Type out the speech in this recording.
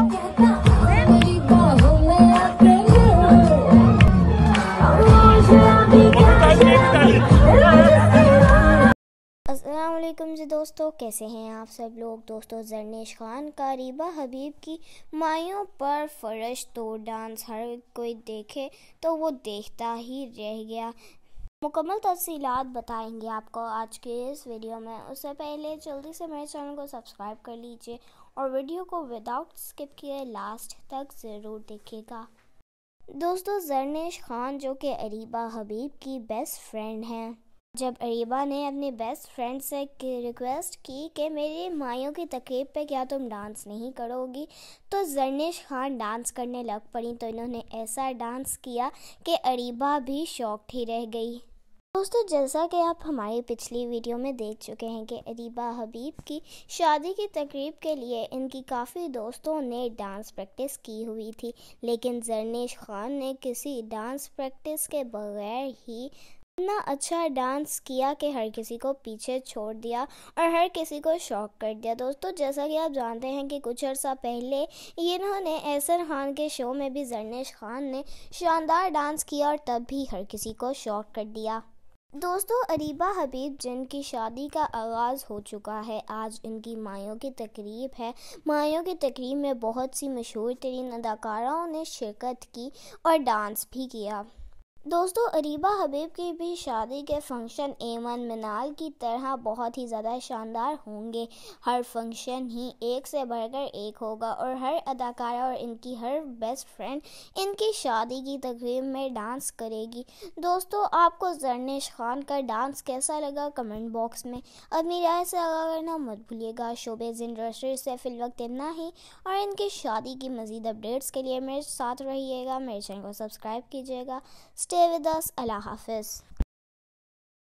असलम जी दोस्तों कैसे हैं आप सब लोग दोस्तों जरनेश खान का रीबा हबीब की मायों पर फर्श तो डांस हर कोई देखे तो वो देखता ही रह गया मुकम्मल तफसी बताएंगे आपको आज के इस वीडियो में उससे पहले जल्दी से मेरे चैनल को सब्सक्राइब कर लीजिए और वीडियो को विदाउट स्किप किए लास्ट तक ज़रूर देखिएगा दोस्तों जरनेश खान जो कि अरीबा हबीब की बेस्ट फ्रेंड हैं जब अरीबा ने अपने बेस्ट फ्रेंड से रिक्वेस्ट की कि मेरी माइयों की तकलीब पे क्या तुम डांस नहीं करोगी तो जरनेश खान डांस करने लग पड़ी तो इन्होंने ऐसा डांस किया कि अरीबा भी शौक ही रह गई दोस्तों जैसा कि आप हमारी पिछली वीडियो में देख चुके हैं कि अरीबा हबीब की शादी की तकरीब के लिए इनकी काफ़ी दोस्तों ने डांस प्रैक्टिस की हुई थी लेकिन जरनेश खान ने किसी डांस प्रैक्टिस के बगैर ही इतना अच्छा डांस किया कि हर किसी को पीछे छोड़ दिया और हर किसी को शॉक कर दिया दोस्तों जैसा कि आप जानते हैं कि कुछ अर्सा पहले इन्होंने ऐसर खान के शो में भी जरनेश खान ने शानदार डांस किया और तब भी हर किसी को शॉक कर दिया दोस्तों अरीबा हबीब जिनकी शादी का आगाज़ हो चुका है आज इनकी मायों की तकरीब है मायों की तकरीब में बहुत सी मशहूर तरीन अदाकाराओं ने शिरकत की और डांस भी किया दोस्तों अरीबा हबीब की भी शादी के फंक्शन एमन मिनाल की तरह बहुत ही ज़्यादा शानदार होंगे हर फंक्शन ही एक से बढ़कर एक होगा और हर अदाकारा और इनकी हर बेस्ट फ्रेंड इनकी शादी की तकरीब में डांस करेगी दोस्तों आपको जरनेश खान का डांस कैसा लगा कमेंट बॉक्स में अपनी राय से आगा करना मत भूलिएगा शोबेज इंडस्ट्री से फ़िल वक्त इतना ही और इनकी शादी की मज़ीद अपडेट्स के लिए मेरे साथ रहिएगा मेरे चैनल को सब्सक्राइब कीजिएगा stay with us. Allah Hafiz.